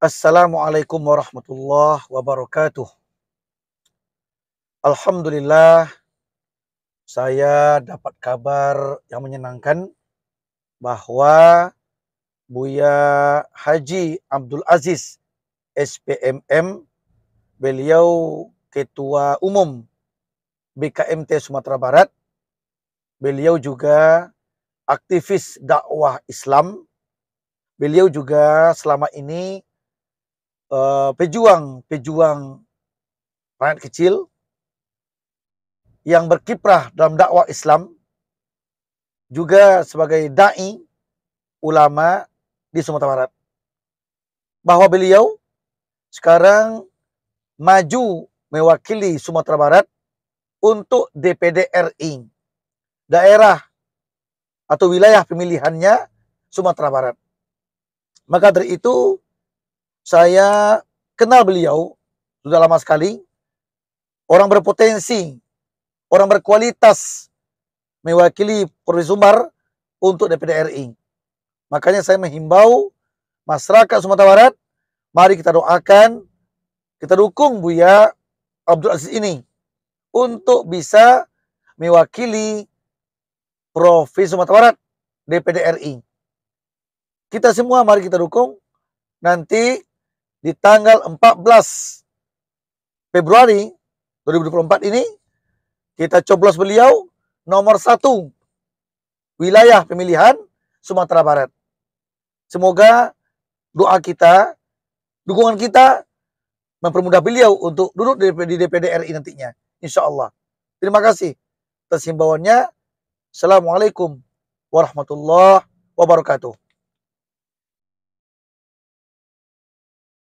Assalamualaikum warahmatullahi wabarakatuh. Alhamdulillah, saya dapat kabar yang menyenangkan bahwa Buya Haji Abdul Aziz SPMM, beliau Ketua Umum BKMT Sumatera Barat, beliau juga aktivis dakwah Islam, beliau juga selama ini Eh, pejuang pejuang rakyat kecil yang berkiprah dalam dakwah Islam juga sebagai dai ulama di Sumatera Barat bahwa beliau sekarang maju mewakili Sumatera Barat untuk DPD RI daerah atau wilayah pemilihannya Sumatera Barat maka dari itu saya kenal beliau sudah lama sekali. Orang berpotensi, orang berkualitas mewakili Provinsi Sumbar untuk DPD RI. Makanya saya menghimbau masyarakat Sumatera Barat, mari kita doakan, kita dukung Buya Abdul Aziz ini untuk bisa mewakili Provinsi Sumatera Barat DPD RI. Kita semua mari kita dukung nanti di tanggal 14 Februari 2024 ini kita coblos beliau nomor satu wilayah pemilihan Sumatera Barat. Semoga doa kita, dukungan kita mempermudah beliau untuk duduk di, DPD RI nantinya. Insya Allah. Terima kasih atas himbauannya. Assalamualaikum warahmatullahi wabarakatuh.